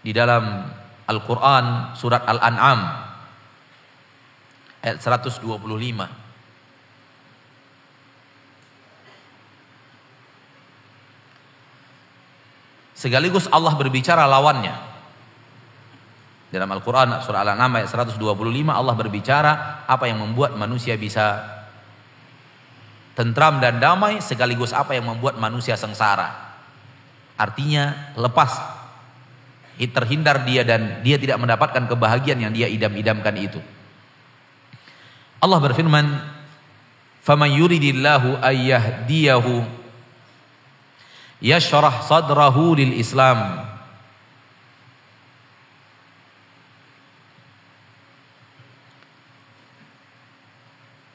di dalam Al-Quran surat Al-An'am ayat 125 sekaligus Allah berbicara lawannya Dalam Al-Quran surat Al-An'am ayat 125 Allah berbicara apa yang membuat manusia bisa Tentram dan damai sekaligus apa yang membuat manusia sengsara Artinya lepas terhindar dia dan dia tidak mendapatkan kebahagiaan yang dia idam-idamkan itu. Allah berfirman, "Faman yuridillahu ayyahdiyahu yashrah sadrahu lil Islam."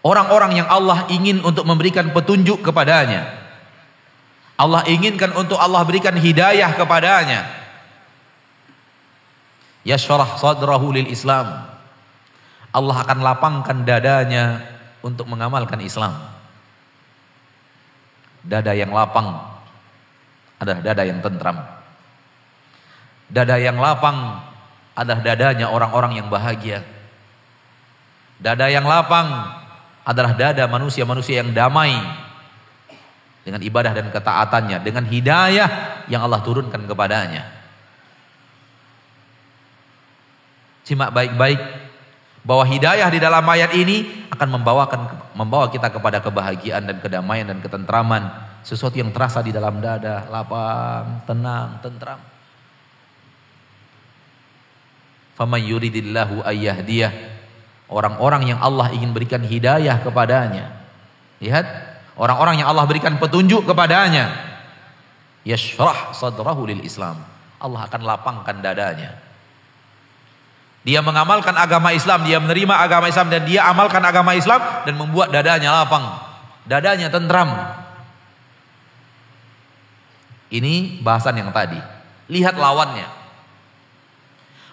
Orang-orang yang Allah ingin untuk memberikan petunjuk kepadanya. Allah inginkan untuk Allah berikan hidayah kepadanya yashrah sadrahu lil Islam. Allah akan lapangkan dadanya untuk mengamalkan Islam. Dada yang lapang adalah dada yang tentram. Dada yang lapang adalah dadanya orang-orang yang bahagia. Dada yang lapang adalah dada manusia-manusia yang damai dengan ibadah dan ketaatannya, dengan hidayah yang Allah turunkan kepadanya. Simak baik-baik bahwa hidayah di dalam ayat ini akan membawakan membawa kita kepada kebahagiaan dan kedamaian dan ketentraman, sesuatu yang terasa di dalam dada, lapang, tenang, tentram. Faman yuridillahu dia orang-orang yang Allah ingin berikan hidayah kepadanya. Lihat, orang-orang yang Allah berikan petunjuk kepadanya. Yashrah sadrahu lil Islam. Allah akan lapangkan dadanya. Dia mengamalkan agama Islam, dia menerima agama Islam dan dia amalkan agama Islam dan membuat dadanya lapang, dadanya tentram. Ini bahasan yang tadi. Lihat lawannya.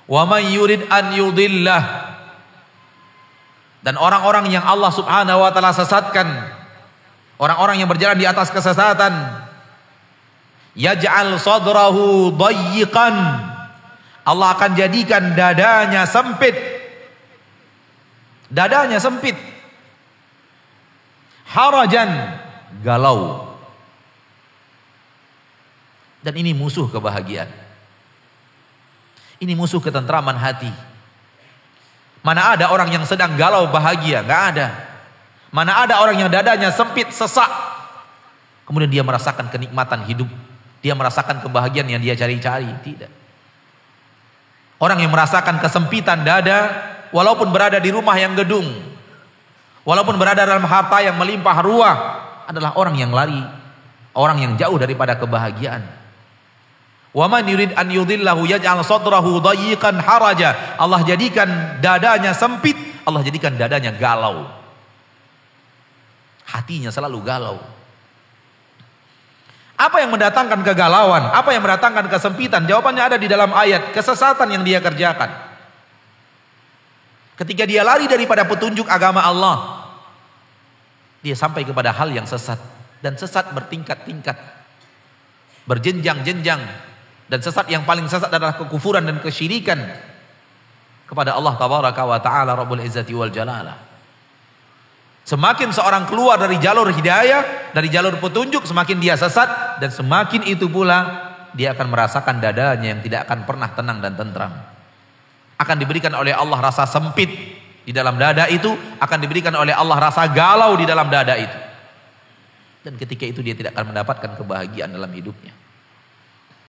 Wa may yurid an yudillah. Dan orang-orang yang Allah Subhanahu wa taala sesatkan, orang-orang yang berjalan di atas kesesatan, yaj'al sadrahu dayyiqan Allah akan jadikan dadanya sempit. Dadanya sempit. Harajan galau. Dan ini musuh kebahagiaan. Ini musuh ketentraman hati. Mana ada orang yang sedang galau bahagia? Gak ada. Mana ada orang yang dadanya sempit, sesak. Kemudian dia merasakan kenikmatan hidup. Dia merasakan kebahagiaan yang dia cari-cari. Tidak. Orang yang merasakan kesempitan dada walaupun berada di rumah yang gedung, walaupun berada dalam harta yang melimpah ruah adalah orang yang lari, orang yang jauh daripada kebahagiaan. Wa man yurid an yudillahu yaj'al sadrahu dayyiqan haraja. Allah jadikan dadanya sempit, Allah jadikan dadanya galau. Hatinya selalu galau. Apa yang mendatangkan kegalauan? Apa yang mendatangkan kesempitan? Jawabannya ada di dalam ayat, kesesatan yang dia kerjakan. Ketika dia lari daripada petunjuk agama Allah, dia sampai kepada hal yang sesat dan sesat bertingkat-tingkat, berjenjang-jenjang dan sesat yang paling sesat adalah kekufuran dan kesyirikan kepada Allah tabaraka wa taala rabbul izzati wal jalalah. Semakin seorang keluar dari jalur hidayah, dari jalur petunjuk, semakin dia sesat dan semakin itu pula dia akan merasakan dadanya yang tidak akan pernah tenang dan tentram. Akan diberikan oleh Allah rasa sempit di dalam dada itu, akan diberikan oleh Allah rasa galau di dalam dada itu. Dan ketika itu dia tidak akan mendapatkan kebahagiaan dalam hidupnya.